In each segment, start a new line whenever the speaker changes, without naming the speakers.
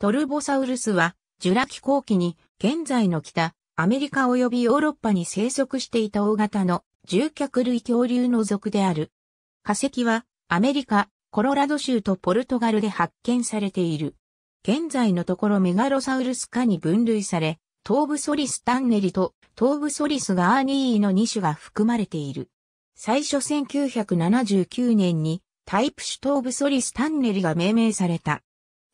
トルボサウルスは、ジュラ紀後期に、現在の北、アメリカ及びヨーロッパに生息していた大型の獣脚類恐竜の属である。化石は、アメリカ、コロラド州とポルトガルで発見されている。現在のところメガロサウルス科に分類され、東部ソリスタンネリと東部ソリスガーニーの2種が含まれている。最初1979年にタイプ種東部ソリスタンネリが命名された。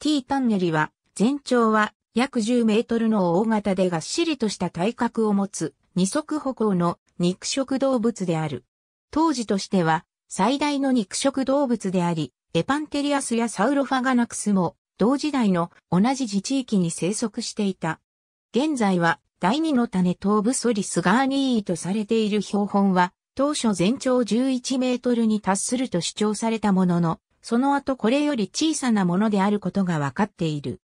T タンネリは全長は約10メートルの大型でがっしりとした体格を持つ二足歩行の肉食動物である。当時としては最大の肉食動物であり、エパンテリアスやサウロファガナクスも同時代の同じ自治域に生息していた。現在は第二の種頭部ソリスガーニーとされている標本は当初全長11メートルに達すると主張されたものの、その後これより小さなものであることがわかっている。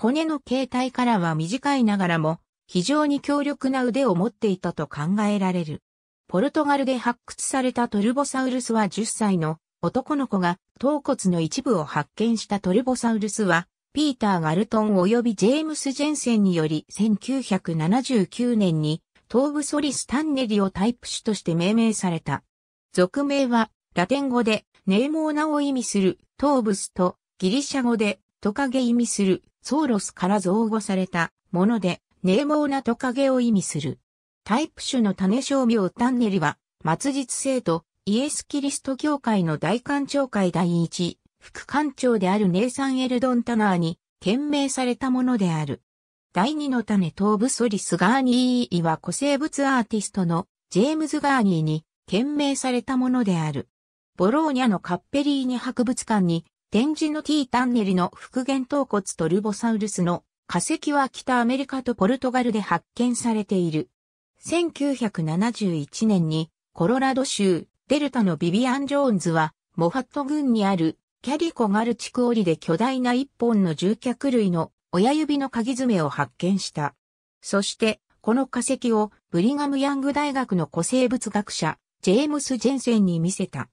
骨の形態からは短いながらも、非常に強力な腕を持っていたと考えられる。ポルトガルで発掘されたトルボサウルスは10歳の男の子が頭骨の一部を発見したトルボサウルスは、ピーター・ガルトン及びジェームス・ジェンセンにより1979年に頭部ソリス・タンネリをタイプ種として命名された。俗名はラテン語でネーモーナを意味するトーブスとギリシャ語でトカゲ意味するソーロスから造語されたもので、冷猛なトカゲを意味する。タイプ種の種商名タンネリは、末日生徒、イエス・キリスト教会の大官庁会第一、副官庁であるネイサン・エルドン・タナーに、懸命されたものである。第二の種東部ソリス・ガーニーは古生物アーティストのジェームズ・ガーニーに、懸命されたものである。ボローニャのカッペリーニ博物館に展示の T タンネルの復元頭骨とルボサウルスの化石は北アメリカとポルトガルで発見されている。1971年にコロラド州デルタのビビアン・ジョーンズはモハット郡にあるキャリコガル地区織で巨大な一本の獣脚類の親指の鍵爪を発見した。そしてこの化石をブリガム・ヤング大学の古生物学者ジェームス・ジェンセンに見せた。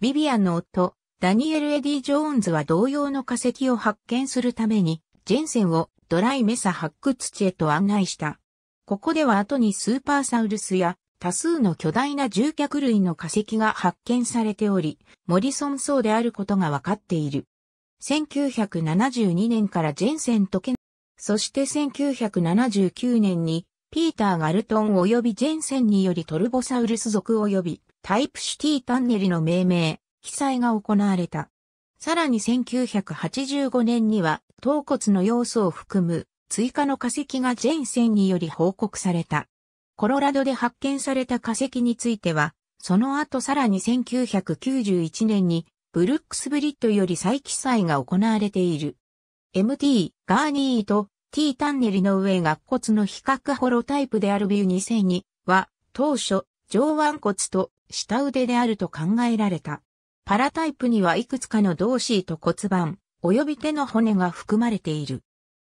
ビビアンの夫ダニエル・エディ・ジョーンズは同様の化石を発見するために、ジェンセンをドライメサ発掘地へと案内した。ここでは後にスーパーサウルスや多数の巨大な獣脚類の化石が発見されており、モリソン層であることが分かっている。1972年からジェンセンとケそして1979年にピーター・ガルトン及びジェンセンによりトルボサウルス族及びタイプシティ・タンネリの命名、記載が行われた。さらに1985年には、頭骨の要素を含む追加の化石が前線により報告された。コロラドで発見された化石については、その後さらに1991年にブルックスブリッドより再記載が行われている。MT、ガーニーと T タンネルの上が、骨の比較ホロタイプであるビュー2002は当初上腕骨と下腕であると考えられた。パラタイプにはいくつかの動詞と骨盤、及び手の骨が含まれている。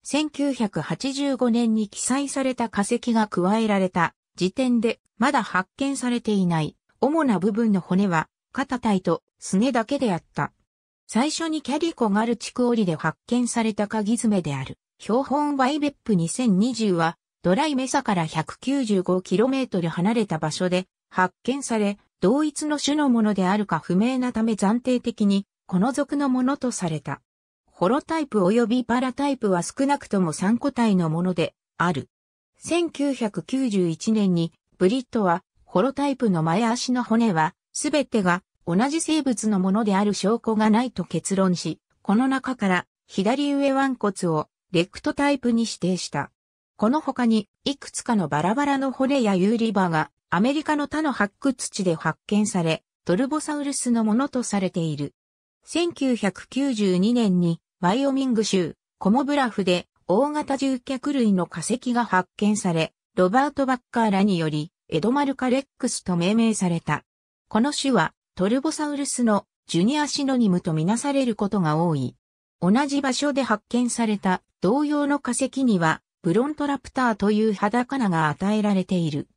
1985年に記載された化石が加えられた時点でまだ発見されていない主な部分の骨は肩体とすねだけであった。最初にキャリコガル地区リで発見された鍵爪である標本バイベップ2020はドライメサから 195km 離れた場所で発見され同一の種のものであるか不明なため暫定的に、この属のものとされた。ホロタイプ及びパラタイプは少なくとも3個体のもので、ある。1991年に、ブリットは、ホロタイプの前足の骨は、すべてが同じ生物のものである証拠がないと結論し、この中から左上腕骨をレクトタイプに指定した。この他に、いくつかのバラバラの骨や有リバがアメリカの他の発掘地で発見され、トルボサウルスのものとされている。1992年にワイオミング州コモブラフで大型獣脚類の化石が発見され、ロバート・バッカーらによりエドマルカ・レックスと命名された。この種はトルボサウルスのジュニアシノニムとみなされることが多い。同じ場所で発見された同様の化石にはブロントラプターという裸が与えられている。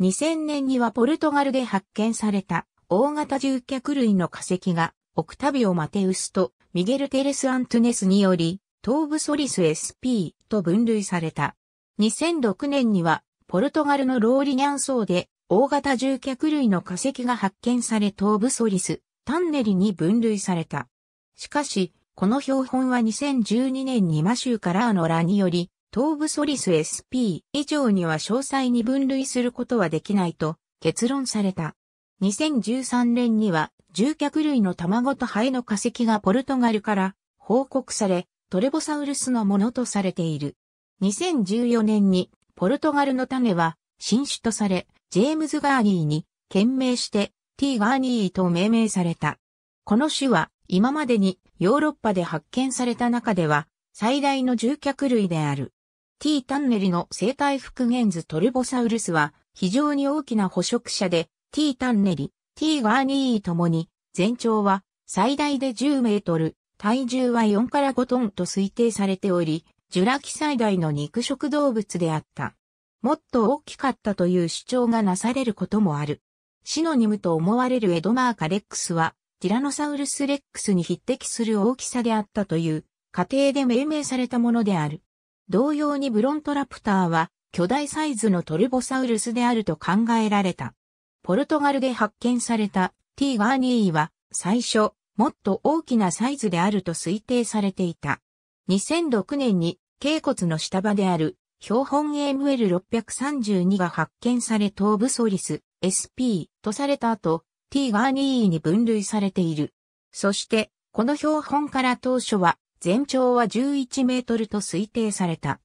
2000年にはポルトガルで発見された大型獣脚類の化石がオクタビオ・マテウスとミゲル・テレス・アントゥネスにより東部ソリス SP と分類された。2006年にはポルトガルのローリニャン層で大型獣脚類の化石が発見され東部ソリス、タンネリに分類された。しかし、この標本は2012年にマシュー・カラーノラにより東部ソリス SP 以上には詳細に分類することはできないと結論された。2013年には獣脚類の卵とハエの化石がポルトガルから報告され、トレボサウルスのものとされている。2014年にポルトガルの種は新種とされ、ジェームズ・ガーニーに懸命して T. ガーニーと命名された。この種は今までにヨーロッパで発見された中では最大の獣脚類である。T タンネリの生態復元図トルボサウルスは非常に大きな捕食者で T タンネリ、T ガーニーともに全長は最大で10メートル、体重は4から5トンと推定されており、ジュラ紀最大の肉食動物であった。もっと大きかったという主張がなされることもある。シノニムと思われるエドマーカレックスは、ティラノサウルスレックスに匹敵する大きさであったという、過程で命名されたものである。同様にブロントラプターは巨大サイズのトルボサウルスであると考えられた。ポルトガルで発見されたーガーニーは最初、もっと大きなサイズであると推定されていた。2006年に、頸骨の下場である、標本 AML632 が発見され頭部ソリス、SP とされた後、ティーガーニーに分類されている。そして、この標本から当初は、全長は11メートルと推定された。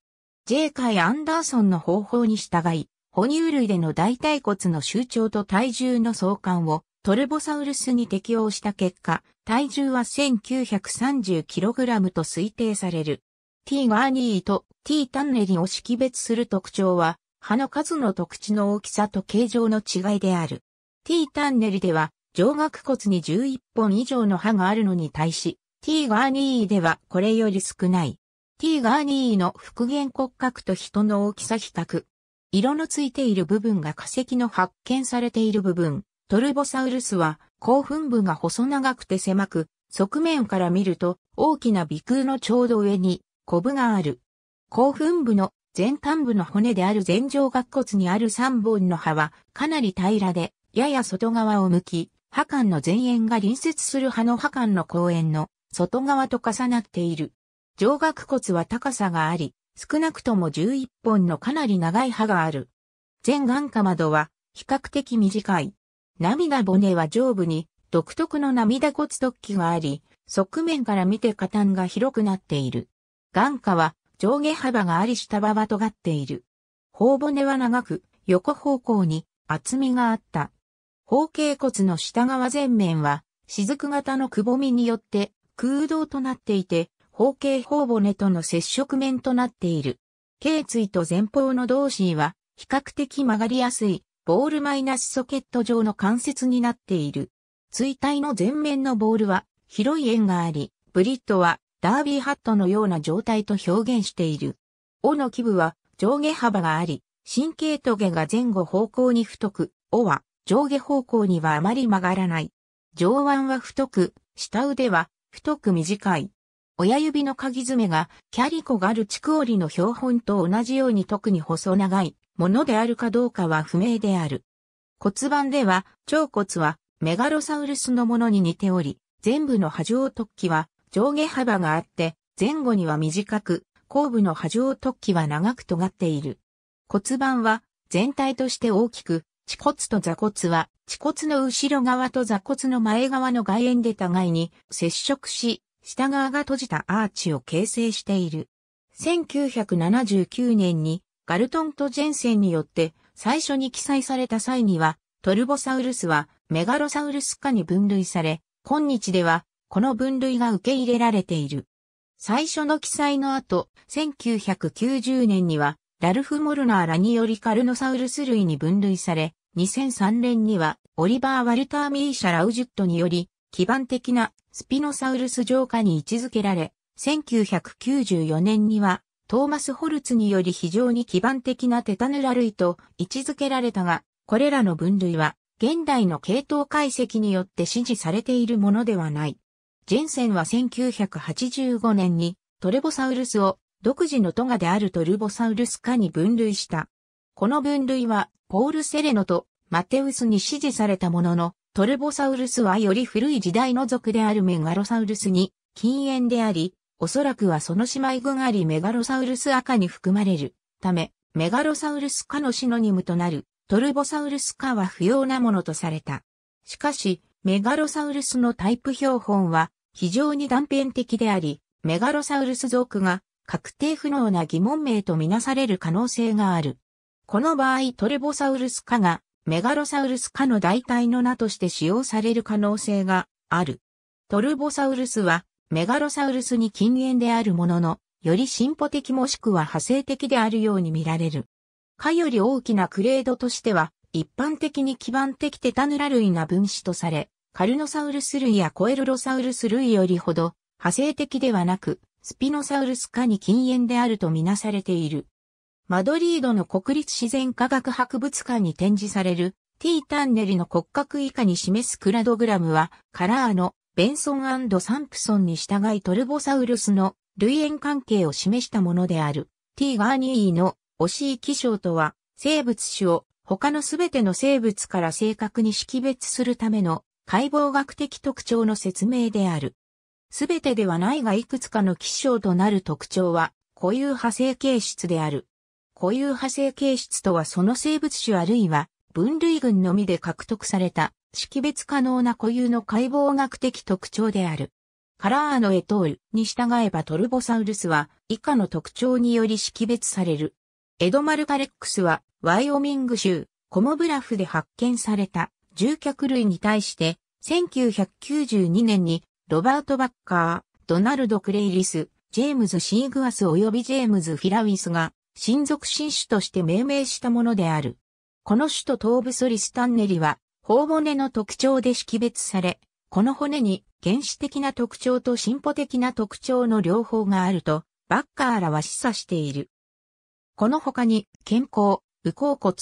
J. カイ・アンダーソンの方法に従い、哺乳類での大腿骨の周長と体重の相関をトルボサウルスに適応した結果、体重は 1930kg と推定される。T ガーニーと T タンネリを識別する特徴は、歯の数の特地の大きさと形状の違いである。T タンネリでは、上顎骨に11本以上の歯があるのに対し、ティーガーニーではこれより少ない。ティーガーニーの復元骨格と人の大きさ比較。色のついている部分が化石の発見されている部分。トルボサウルスは後墳部が細長くて狭く、側面から見ると大きな鼻腔のちょうど上にコブがある。後墳部の前端部の骨である前上顎骨にある3本の歯はかなり平らで、やや外側を向き、歯間の前縁が隣接する歯の歯間の後縁の外側と重なっている。上顎骨は高さがあり、少なくとも11本のかなり長い歯がある。前眼下窓は比較的短い。涙骨は上部に独特の涙骨突起があり、側面から見て下端が広くなっている。眼下は上下幅があり下場は尖っている。頬骨は長く横方向に厚みがあった。方形骨の下側前面は雫型のくぼみによって空洞となっていて、方形頬骨との接触面となっている。頸椎と前方の同心は、比較的曲がりやすい、ボールマイナスソケット状の関節になっている。椎体の前面のボールは、広い円があり、ブリッドは、ダービーハットのような状態と表現している。尾の基部は、上下幅があり、神経棘が前後方向に太く、尾は、上下方向にはあまり曲がらない。上腕は太く、下腕は太く短い。親指の鍵爪がキャリコガルチクオリの標本と同じように特に細長いものであるかどうかは不明である。骨盤では、腸骨はメガロサウルスのものに似ており、全部の波状突起は上下幅があって、前後には短く、後部の波状突起は長く尖っている。骨盤は全体として大きく、恥骨と座骨は、恥骨の後ろ側と座骨の前側の外縁で互いに接触し、下側が閉じたアーチを形成している。1979年にガルトンとジェンセンによって最初に記載された際には、トルボサウルスはメガロサウルス科に分類され、今日ではこの分類が受け入れられている。最初の記載の後、1990年にはラルフ・モルナーらによりカルノサウルス類に分類され、2003年にはオリバー・ワルター・ミーシャ・ラウジュットにより、基盤的なスピノサウルス浄化に位置づけられ、1994年にはトーマス・ホルツにより非常に基盤的なテタヌラ類と位置づけられたが、これらの分類は現代の系統解析によって支持されているものではない。ジェンセンは1985年にトレボサウルスを独自のトガであるトルボサウルス科に分類した。この分類は、ポール・セレノとマテウスに支持されたものの、トルボサウルスはより古い時代の族であるメガロサウルスに禁煙であり、おそらくはその姉妹群ありメガロサウルス赤に含まれるため、メガロサウルス科のシノニムとなるトルボサウルス科は不要なものとされた。しかし、メガロサウルスのタイプ標本は非常に断片的であり、メガロサウルス属が確定不能な疑問名とみなされる可能性がある。この場合トレボサウルス科がメガロサウルス科の代替の名として使用される可能性がある。トルボサウルスはメガロサウルスに近縁であるものの、より進歩的もしくは派生的であるように見られる。科より大きなクレードとしては、一般的に基盤的テタヌラ類な分子とされ、カルノサウルス類やコエルロサウルス類よりほど、派生的ではなく、スピノサウルス科に禁煙であるとみなされている。マドリードの国立自然科学博物館に展示される T タンネリの骨格以下に示すクラドグラムは、カラーのベンソンサンプソンに従いトルボサウルスの類縁関係を示したものである。T ガーニーのオシー気象とは、生物種を他のすべての生物から正確に識別するための解剖学的特徴の説明である。すべてではないがいくつかの気象となる特徴は固有派生形質である。固有派生形質とはその生物種あるいは分類群のみで獲得された識別可能な固有の解剖学的特徴である。カラーのエトールに従えばトルボサウルスは以下の特徴により識別される。エドマルカレックスはワイオミング州コモブラフで発見された獣脚類に対して1992年にロバート・バッカー、ドナルド・クレイリス、ジェームズ・シーグアス及びジェームズ・フィラウィスが、親族新種として命名したものである。この種と頭部ソリスタンネリは、頬骨の特徴で識別され、この骨に原始的な特徴と進歩的な特徴の両方があると、バッカーらは示唆している。この他に、健康、右甲骨、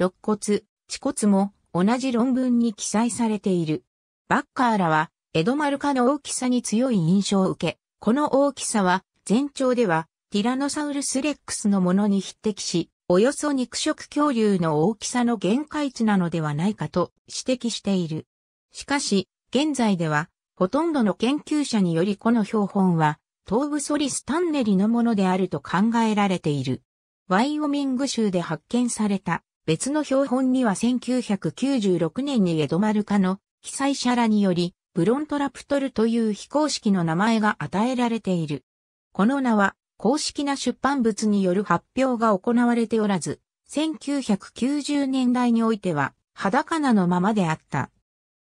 肋骨、恥骨も同じ論文に記載されている。バッカーらは、江戸丸化の大きさに強い印象を受け、この大きさは、全長では、ティラノサウルスレックスのものに匹敵し、およそ肉食恐竜の大きさの限界値なのではないかと指摘している。しかし、現在では、ほとんどの研究者によりこの標本は、東部ソリスタンネリのものであると考えられている。ワイオミング州で発見された別の標本には1996年にエドマルカの被災者らによりフロントラプトルという非公式の名前が与えられている。この名は、公式な出版物による発表が行われておらず、1990年代においては、裸なのままであった。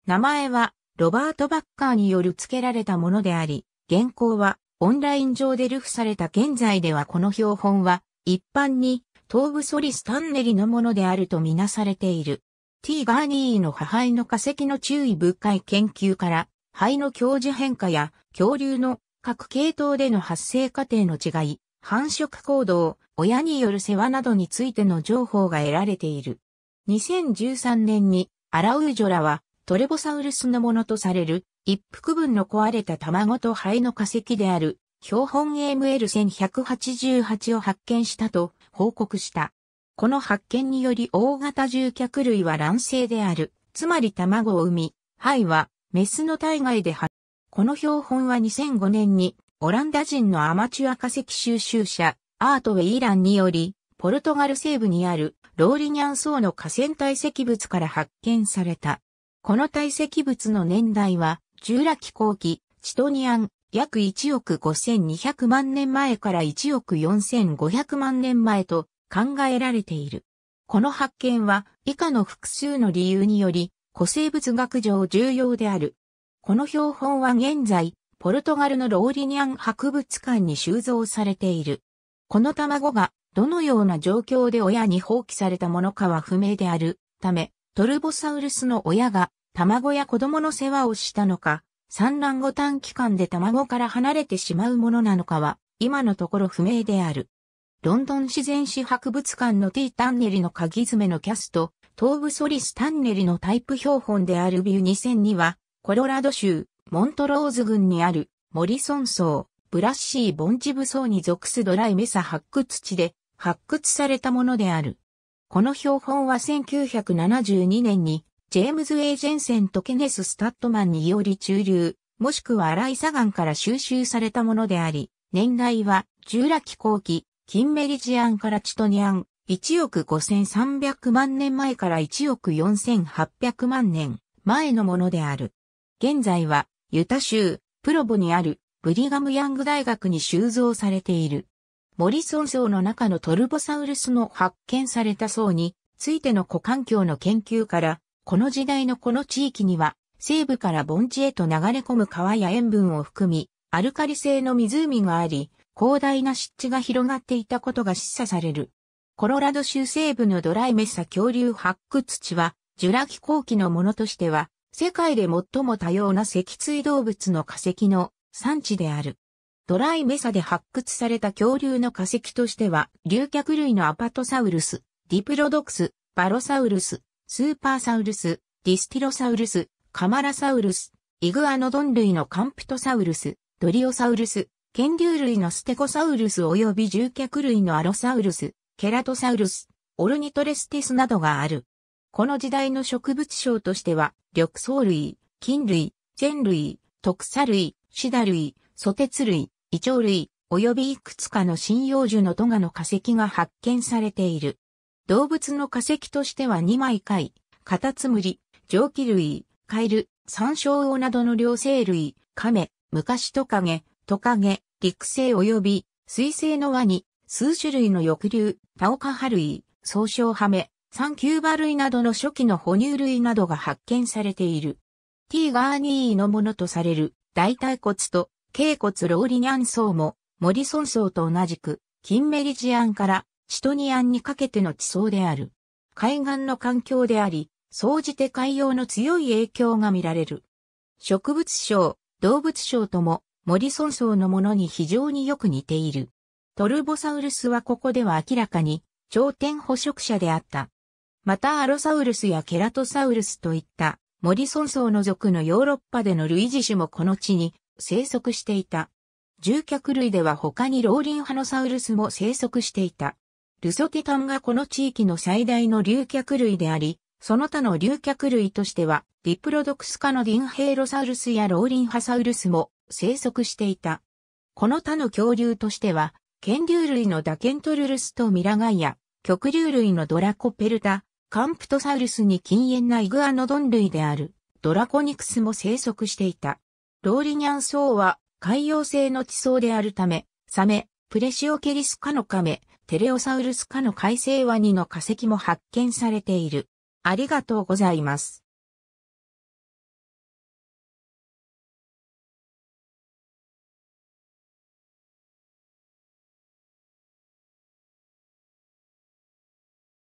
名前は、ロバート・バッカーによる付けられたものであり、原稿は、オンライン上で流布された現在ではこの標本は、一般に、東部ソリス・タンネリのものであるとみなされている。テガーニーの破壊の化石の注意深い研究から、肺の教授変化や恐竜の各系統での発生過程の違い、繁殖行動、親による世話などについての情報が得られている。2013年にアラウージョラはトレボサウルスのものとされる一服分の壊れた卵と肺の化石である標本 AML1188 を発見したと報告した。この発見により大型獣脚類は卵性である。つまり卵を産み、肺はメスの体外で発。この標本は2005年にオランダ人のアマチュア化石収集者アートウェイランにより、ポルトガル西部にあるローリニャン層の河川堆積物から発見された。この堆積物の年代は、ジューラ期後期、チトニアン、約1億5200万年前から1億4500万年前と考えられている。この発見は以下の複数の理由により古生物学上重要である。この標本は現在、ポルトガルのローリニャン博物館に収蔵されている。この卵がどのような状況で親に放棄されたものかは不明であるため、トルボサウルスの親が卵や子供の世話をしたのか、産卵後短期間で卵から離れてしまうものなのかは、今のところ不明である。ロンドン自然史博物館の T タンネリの鍵爪のキャスト、東部ソリスタンネリのタイプ標本であるビュー2002は、コロラド州、モントローズ郡にある、モリソン層、ブラッシーボンジブ層に属すドライメサ発掘地で、発掘されたものである。この標本は1972年に、ジェームズ・エージェンセンとケネス・スタットマンにより中流、もしくはアライサガンから収集されたものであり、年代は、ーラ期後期、キンメリジアンからチトニアン、1億5300万年前から1億4800万年前のものである。現在は、ユタ州、プロボにある、ブリガムヤング大学に収蔵されている。モリソン層の中のトルボサウルスの発見された層についての古環境の研究から、この時代のこの地域には、西部から盆地へと流れ込む川や塩分を含み、アルカリ性の湖があり、広大な湿地が広がっていたことが示唆される。コロラド州西部のドライメッサ恐竜発掘地は、ジュラ紀後期のものとしては、世界で最も多様な脊椎動物の化石の産地である。ドライメサで発掘された恐竜の化石としては、竜脚類のアパトサウルス、ディプロドクス、バロサウルス、スーパーサウルス、ディスティロサウルス、カマラサウルス、イグアノドン類のカンプトサウルス、ドリオサウルス、剣竜類のステコサウルス及び獣脚類のアロサウルス、ケラトサウルス、オルニトレステスなどがある。この時代の植物相としては、緑藻類、菌類、全類、特茶類、シダ類、ソテツ類、イチョウ類、及びいくつかの針葉樹のトガの化石が発見されている。動物の化石としては二枚貝、カタツムリ、蒸気類、カエル、山椒魚などの両生類、カカ昔トカゲ、トカゲ、陸生及び水生のワニ、数種類の翼竜、タオカハ類、草称ハメ、サンキューバ類などの初期の哺乳類などが発見されている。ティーガーニーのものとされる大腿骨と頸骨ローリニャン層もモリソン層と同じくキンメリジアンからシトニアンにかけての地層である。海岸の環境であり、総じて海洋の強い影響が見られる。植物省、動物省ともモリソン層のものに非常によく似ている。トルボサウルスはここでは明らかに頂点捕食者であった。またアロサウルスやケラトサウルスといったモリソン層の属のヨーロッパでの類似種もこの地に生息していた。獣脚類では他にローリンハノサウルスも生息していた。ルソテタンがこの地域の最大の竜脚類であり、その他の竜脚類としては、ディプロドクス科のディンヘイロサウルスやローリンハサウルスも生息していた。この他の恐竜としては、剣竜類のダケントルルスとミラガイア、極竜類のドラコペルタ、カンプトサウルスに禁煙なイグアノドン類である、ドラコニクスも生息していた。ローリニャン層は海洋性の地層であるため、サメ、プレシオケリス科のカメ、テレオサウルス科の海星ワニの化石も発見されている。ありがとうございます。